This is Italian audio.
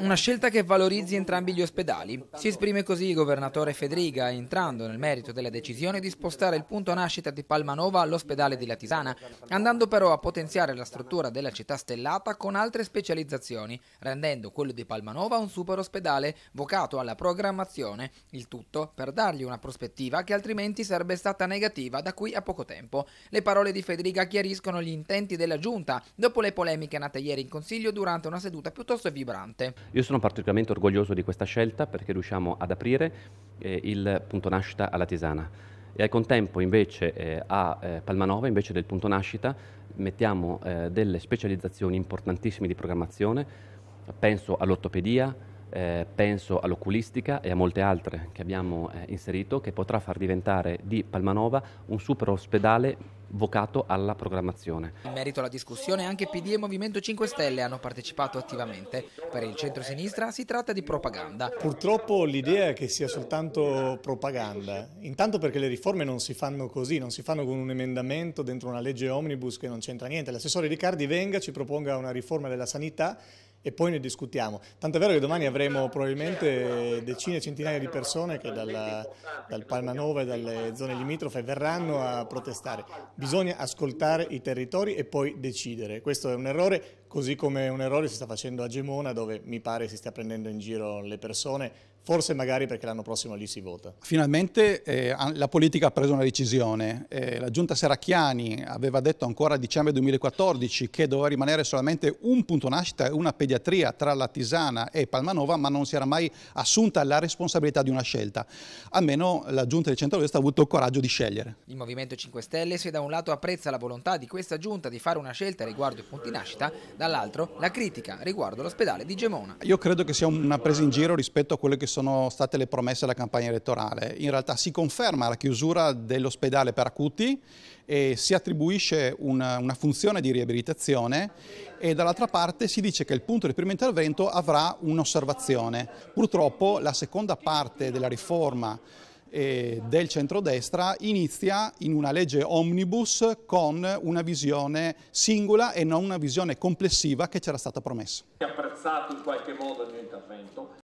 Una scelta che valorizzi entrambi gli ospedali. Si esprime così il governatore Federica, entrando nel merito della decisione di spostare il punto nascita di Palmanova all'ospedale di Latisana, andando però a potenziare la struttura della città stellata con altre specializzazioni, rendendo quello di Palmanova un super ospedale vocato alla programmazione, il tutto per dargli una prospettiva che altrimenti sarebbe stata negativa da qui a poco tempo. Le parole di Federica chiariscono gli intenti della giunta dopo le polemiche nate ieri in consiglio durante una seduta piuttosto vibrante vibrante. Io sono particolarmente orgoglioso di questa scelta perché riusciamo ad aprire eh, il punto nascita alla Tisana e al contempo invece eh, a eh, Palmanova, invece del punto nascita, mettiamo eh, delle specializzazioni importantissime di programmazione, penso all'ortopedia, eh, penso all'oculistica e a molte altre che abbiamo eh, inserito, che potrà far diventare di Palmanova un super ospedale vocato alla programmazione. In merito alla discussione anche PD e Movimento 5 Stelle hanno partecipato attivamente. Per il centro-sinistra si tratta di propaganda. Purtroppo l'idea è che sia soltanto propaganda, intanto perché le riforme non si fanno così, non si fanno con un emendamento dentro una legge omnibus che non c'entra niente. L'assessore Riccardi venga, ci proponga una riforma della sanità e poi ne discutiamo. Tanto è vero che domani avremo probabilmente decine e centinaia di persone che dal, dal Palmanova e dalle zone limitrofe verranno a protestare. Bisogna ascoltare i territori e poi decidere. Questo è un errore, così come un errore si sta facendo a Gemona dove mi pare si stia prendendo in giro le persone Forse magari perché l'anno prossimo lì si vota. Finalmente eh, la politica ha preso una decisione. Eh, la giunta Seracchiani aveva detto ancora a dicembre 2014 che doveva rimanere solamente un punto nascita e una pediatria tra la Tisana e Palmanova, ma non si era mai assunta la responsabilità di una scelta. Almeno la giunta del centro-destra ha avuto il coraggio di scegliere. Il Movimento 5 Stelle, se da un lato apprezza la volontà di questa giunta di fare una scelta riguardo i punti nascita, dall'altro la critica riguardo l'ospedale di Gemona. Io credo che sia una presa in giro rispetto a quello che sono state le promesse della campagna elettorale. In realtà si conferma la chiusura dell'ospedale per acuti e si attribuisce una, una funzione di riabilitazione e dall'altra parte si dice che il punto di primo intervento avrà un'osservazione. Purtroppo la seconda parte della riforma eh, del centrodestra inizia in una legge omnibus con una visione singola e non una visione complessiva che c'era stata promessa. Apprezzato in qualche modo il mio intervento.